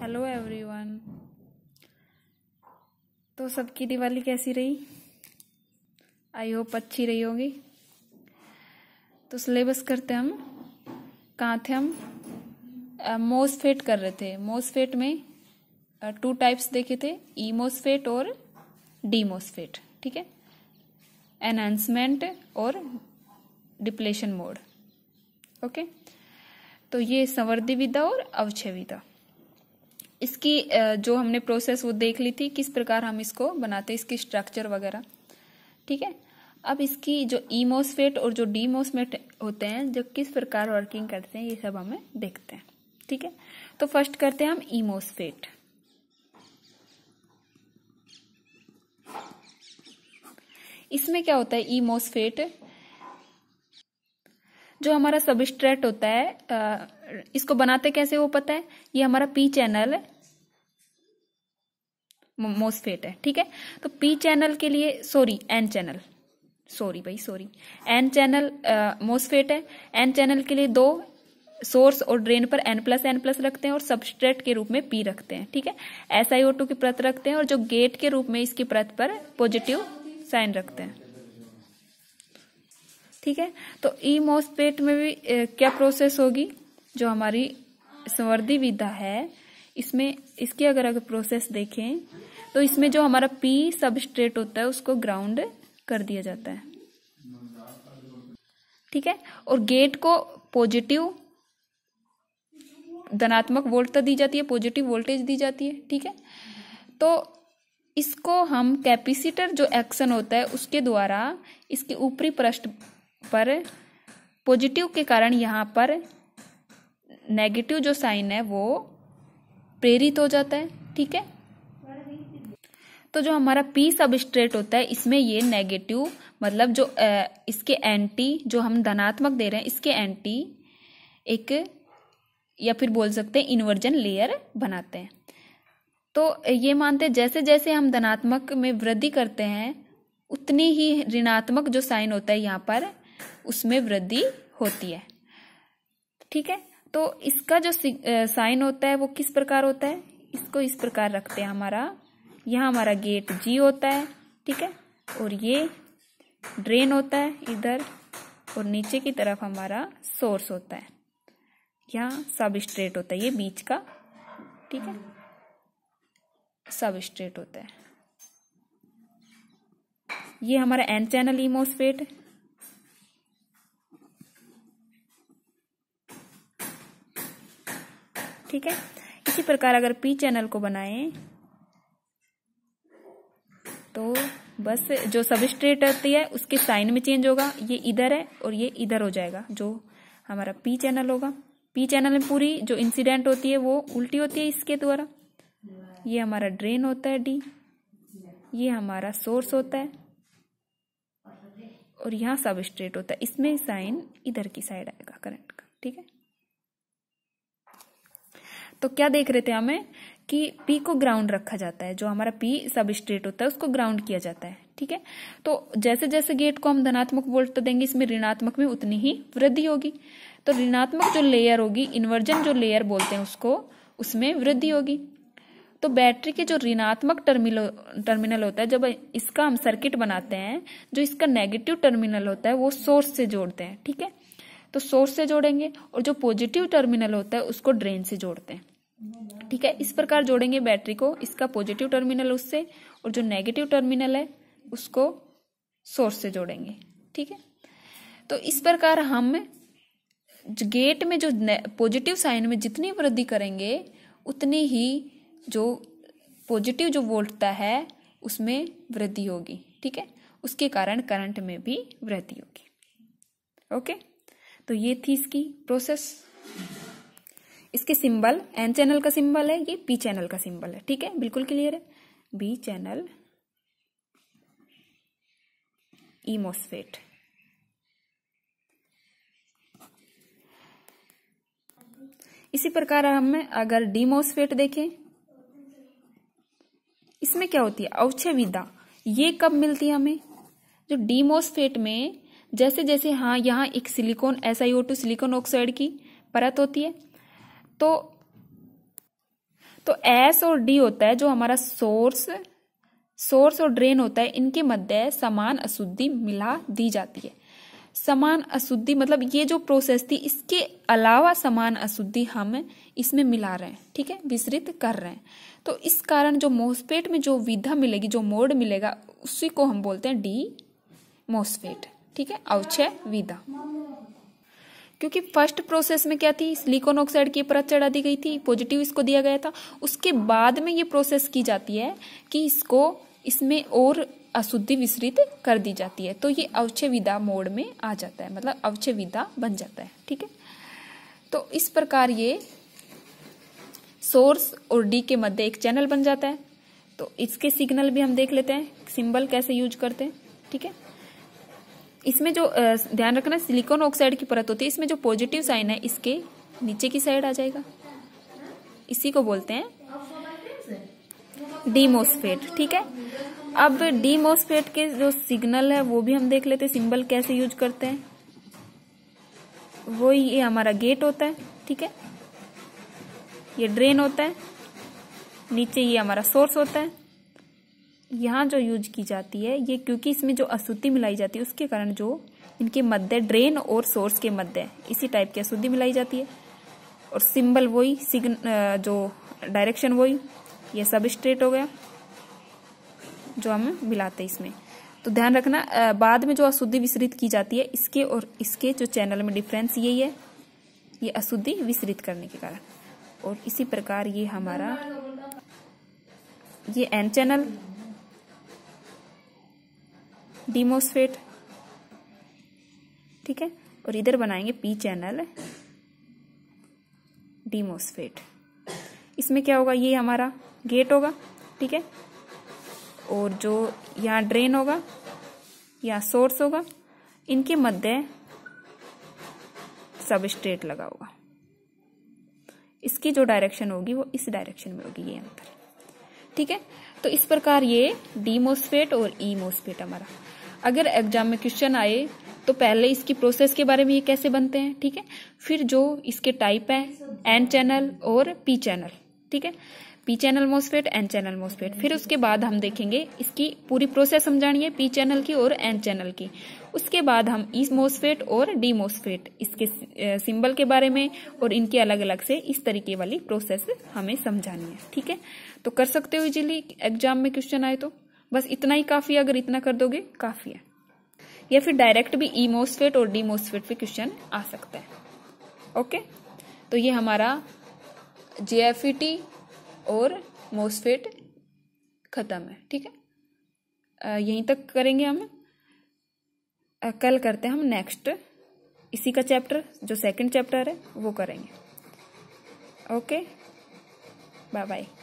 hello everyone तो सबकी दिवाली कैसी रही आई होप अच्छी रही होगी तो सिलेबस करते हम कहाँ थे हम मोसफेट कर रहे थे मोसफेट में टू टाइप्स देखे थे ईमोसफेट और डीमोसफेट ठीक है एनहेंसमेंट और डिप्लेशन मोड ओके तो ये संवर्धि विधा और अवक्षय विधा इसकी जो हमने प्रोसेस वो देख ली थी किस प्रकार हम इसको बनाते इसकी स्ट्रक्चर वगैरह ठीक है अब इसकी जो ईमोसफेट और जो डीमोसमेट होते हैं जो किस प्रकार वर्किंग करते हैं ये सब हमें देखते हैं ठीक है तो फर्स्ट करते हैं हम ईमोसफेट इसमें क्या होता है ईमोसफेट जो हमारा सबस्ट्रेट होता है इसको बनाते कैसे वो पता है ये हमारा पी चैनल है मोस्फेट है ठीक है तो पी चैनल के लिए सॉरी एन चैनल सॉरी भाई सॉरी एन चैनल मोस्फेट है एन चैनल के लिए दो सोर्स और ड्रेन पर एन प्लस एन प्लस रखते हैं और सबस्ट्रेट के रूप में पी रखते हैं ठीक है एस आई ओ टू की प्रत रखते हैं और जो गेट के रूप में इसकी प्रत पर पॉजिटिव साइन रखते हैं ठीक है तो ई e मोस्फेट में भी क्या प्रोसेस होगी जो हमारी संवर्धि विधा है इसमें इसकी अगर अगर प्रोसेस देखें तो इसमें जो हमारा पी सबस्ट्रेट होता है उसको ग्राउंड कर दिया जाता है ठीक है और गेट को पॉजिटिव धनात्मक वोल्टता दी जाती है पॉजिटिव वोल्टेज दी जाती है ठीक है तो इसको हम कैपेसिटर जो एक्शन होता है उसके द्वारा इसके ऊपरी पृष्ठ पर पॉजिटिव के कारण यहां पर नेगेटिव जो साइन है वो प्रेरित हो जाता है ठीक है तो जो हमारा पी सबस्ट्रेट होता है इसमें ये नेगेटिव मतलब जो इसके एंटी जो हम धनात्मक दे रहे हैं इसके एंटी एक या फिर बोल सकते हैं इन्वर्जन लेयर बनाते हैं तो ये मानते हैं जैसे जैसे हम धनात्मक में वृद्धि करते हैं उतनी ही ऋणात्मक जो साइन होता है यहाँ पर उसमें वृद्धि होती है ठीक है तो इसका जो साइन होता है वो किस प्रकार होता है इसको इस प्रकार रखते हैं हमारा यहाँ हमारा गेट जी होता है ठीक है और ये ड्रेन होता है इधर और नीचे की तरफ हमारा सोर्स होता है यहाँ सब स्ट्रेट होता है ये बीच का ठीक है सब स्ट्रेट होता है ये हमारा एन चैनल इमोस्फेट प्रकार अगर पी चैनल को बनाएं तो बस जो सबस्ट्रेट होती है उसके साइन में चेंज होगा ये इधर है और ये इधर हो जाएगा जो हमारा पी चैनल होगा पी चैनल में पूरी जो इंसिडेंट होती है वो उल्टी होती है इसके द्वारा ये हमारा ड्रेन होता है डी ये हमारा सोर्स होता है और यहाँ सब स्ट्रेट होता है इसमें साइन इधर की साइड आएगा करंट का ठीक है तो क्या देख रहे थे हमें कि पी को ग्राउंड रखा जाता है जो हमारा पी सब स्ट्रेट होता है उसको ग्राउंड किया जाता है ठीक है तो जैसे जैसे गेट को हम धनात्मक वोल्ट तो देंगे इसमें ऋणात्मक में उतनी ही वृद्धि होगी तो ऋणात्मक जो लेयर होगी इन्वर्जन जो लेयर बोलते हैं उसको उसमें वृद्धि होगी तो बैटरी के जो ऋणात्मक टर्मिनल टर्मिनल होता है जब इसका हम सर्किट बनाते हैं जो इसका नेगेटिव टर्मिनल होता है वो सोर्स से जोड़ते हैं ठीक है तो सोर्स से जोड़ेंगे और जो पॉजिटिव टर्मिनल होता है उसको ड्रेन से जोड़ते हैं ठीक है इस प्रकार जोड़ेंगे बैटरी को इसका पॉजिटिव टर्मिनल उससे और जो नेगेटिव टर्मिनल है उसको सोर्स से जोड़ेंगे ठीक है तो इस प्रकार हम गेट में जो पॉजिटिव साइन में जितनी वृद्धि करेंगे उतनी ही जो पॉजिटिव जो वोल्टता है उसमें वृद्धि होगी ठीक है उसके कारण करंट में भी वृद्धि होगी ओके तो ये थी इसकी प्रोसेस इसके सिंबल एन चैनल का सिंबल है ये पी चैनल का सिंबल है ठीक है बिल्कुल क्लियर है बी चैनल ईमोस्फेट इसी प्रकार हम अगर डीमोस्फेट देखें इसमें क्या होती है अवच्छेविदा ये कब मिलती है हमें जो डीमोस्फेट में जैसे जैसे हाँ यहाँ एक silicon S I O two silicon oxide की परत होती है तो तो एस और डी होता है जो हमारा सोर्स सोर्स और ड्रेन होता है इनके मध्य समान अशुद्धि मिला दी जाती है समान अशुद्धि मतलब ये जो प्रोसेस थी इसके अलावा समान अशुद्धि हम इसमें मिला रहे हैं ठीक है विसरित कर रहे हैं तो इस कारण जो मोसपेट में जो विधा मिलेगी जो मोड मिलेगा उसी को हम बोलते हैं डी मोसफेट ठीक है अवक्षय विधा क्योंकि फर्स्ट प्रोसेस में क्या थी सिलिकॉन ऑक्साइड की परत चढ़ा दी गई थी पॉजिटिव इसको दिया गया था उसके बाद में ये प्रोसेस की जाती है कि इसको इसमें और अशुद्धि विसरित कर दी जाती है तो ये अवचय विधा मोड में आ जाता है मतलब अवचय विदा बन जाता है ठीक है तो इस प्रकार ये सोर्स और डी के मध्य एक चैनल बन जाता है तो इसके सिग्नल भी हम देख लेते हैं सिंबल कैसे यूज करते हैं ठीक है इसमें जो ध्यान रखना सिलिकॉन ऑक्साइड की परत होती है इसमें जो पॉजिटिव साइन है इसके नीचे की साइड आ जाएगा इसी को बोलते हैं डीमोस्फेट ठीक है अब डीमोस्फेट के जो सिग्नल है वो भी हम देख लेते हैं सिंबल कैसे यूज करते हैं वो ये हमारा गेट होता है ठीक है ये ड्रेन होता है नीचे ये हमारा सोर्स होता है यहाँ जो यूज की जाती है ये क्योंकि इसमें जो अशुद्धि मिलाई जाती है उसके कारण जो इनके मध्य ड्रेन और सोर्स के मध्य इसी टाइप की अशुद्धि मिलाई जाती है और सिंबल वही सिग्न जो डायरेक्शन वही ये सब स्ट्रेट हो गया जो हम मिलाते हैं इसमें तो ध्यान रखना बाद में जो अशुद्धि विसरित की जाती है इसके और इसके जो चैनल में डिफरेंस यही है ये अशुद्धि विसरित करने के कारण और इसी प्रकार ये हमारा ये एन चैनल डीमोस्फेट ठीक है और इधर बनाएंगे पी चैनल डीमोस्फेट इसमें क्या होगा ये हमारा गेट होगा ठीक है और जो यहाँ ड्रेन होगा या सोर्स होगा इनके मध्य सबस्ट्रेट लगा होगा इसकी जो डायरेक्शन होगी वो इस डायरेक्शन में होगी ये अंतर ठीक है तो इस प्रकार ये डीमोस्फेट और ईमोस्फेट e हमारा अगर एग्जाम में क्वेश्चन आए तो पहले इसकी प्रोसेस के बारे में ये कैसे बनते हैं ठीक है फिर जो इसके टाइप है एन चैनल और पी चैनल ठीक है P channel MOSFET N channel MOSFET फिर उसके बाद हम देखेंगे इसकी पूरी प्रोसेस समझानी पी चैनल की और एन चैनल की उसके बाद हम ई मोसफेट और डी मोस्फेट इसके सिंबल के बारे में और इनके अलग अलग से इस तरीके वाली प्रोसेस हमें समझानी है ठीक है तो कर सकते हो इजीली एग्जाम में क्वेश्चन आए तो बस इतना ही काफ़ी है अगर इतना कर दोगे काफ़ी है या फिर डायरेक्ट भी ई और डी मोसफेट पे क्वेश्चन आ सकता है ओके तो ये हमारा जेएफईटी e और मोसफेट ख़त्म है ठीक है यहीं तक करेंगे हम कल करते हैं हम नेक्स्ट इसी का चैप्टर जो सेकंड चैप्टर है वो करेंगे ओके बाय बाय